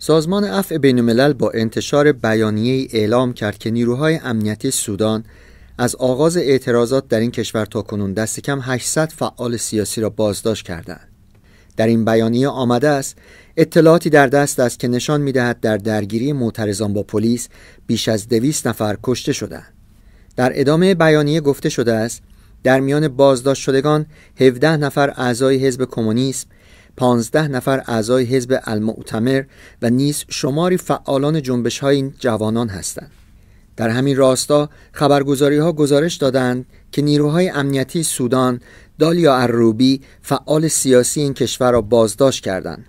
سازمان افع بین الملل با انتشار بیانیه ای اعلام کرد که نیروهای امنیتی سودان از آغاز اعتراضات در این کشور تا کنون دست کم 800 فعال سیاسی را بازداشت کردند. در این بیانیه آمده است اطلاعاتی در دست است که نشان میدهد در درگیری معترضان با پلیس بیش از دویست نفر کشته شدند. در ادامه بیانیه گفته شده است در میان بازداشت شدگان 17 نفر اعضای حزب کمونیسم پانزده نفر اعضای حزب المعتمر و نیز شماری فعالان جنبش های جوانان هستند. در همین راستا خبرگزاری ها گزارش دادند که نیروهای امنیتی سودان دالیا اروبی فعال سیاسی این کشور را بازداشت کردند.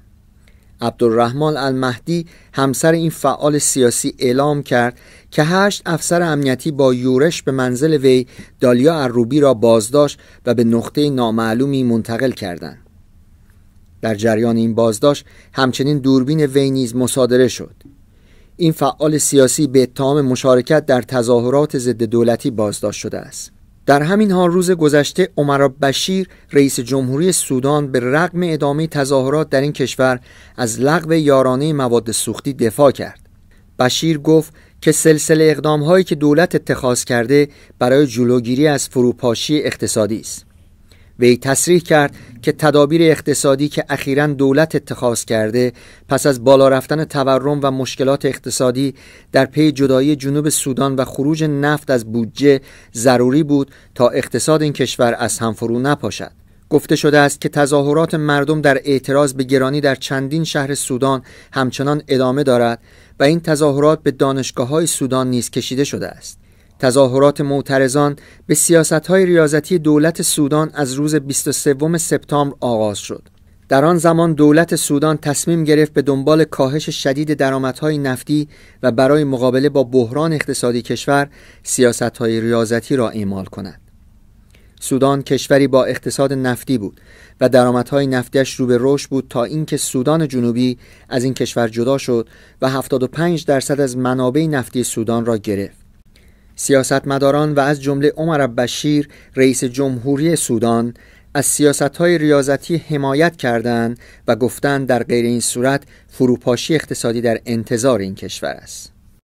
عبدالرحمن المهدی همسر این فعال سیاسی اعلام کرد که هشت افسر امنیتی با یورش به منزل وی دالیا اروبی را بازداشت و به نقطه نامعلومی منتقل کردند. در جریان این بازداشت همچنین دوربین وی نیز مصادره شد این فعال سیاسی به اتهام مشارکت در تظاهرات ضد دولتی بازداشت شده است در همین حال روز گذشته عمر بشیر رئیس جمهوری سودان به رغم ادامه تظاهرات در این کشور از لغو یارانه مواد سوختی دفاع کرد بشیر گفت که سلسله هایی که دولت اتخاذ کرده برای جلوگیری از فروپاشی اقتصادی است وی تصریح کرد که تدابیر اقتصادی که اخیرا دولت اتخاذ کرده پس از بالا رفتن تورم و مشکلات اقتصادی در پی جدایی جنوب سودان و خروج نفت از بودجه ضروری بود تا اقتصاد این کشور از هم فرو نپاشد گفته شده است که تظاهرات مردم در اعتراض به گرانی در چندین شهر سودان همچنان ادامه دارد و این تظاهرات به دانشگاه های سودان نیز کشیده شده است تظاهرات معترضان به های ریاضتی دولت سودان از روز 23 سپتامبر آغاز شد. در آن زمان دولت سودان تصمیم گرفت به دنبال کاهش شدید درآمدهای نفتی و برای مقابله با بحران اقتصادی کشور های ریاضتی را اعمال کند. سودان کشوری با اقتصاد نفتی بود و درآمدهای نفتیش رو به رشد بود تا اینکه سودان جنوبی از این کشور جدا شد و 75 درصد از منابع نفتی سودان را گرفت. سیاستمداران و از جمله عمر بشیر رئیس جمهوری سودان از های ریاضتی حمایت کردند و گفتند در غیر این صورت فروپاشی اقتصادی در انتظار این کشور است.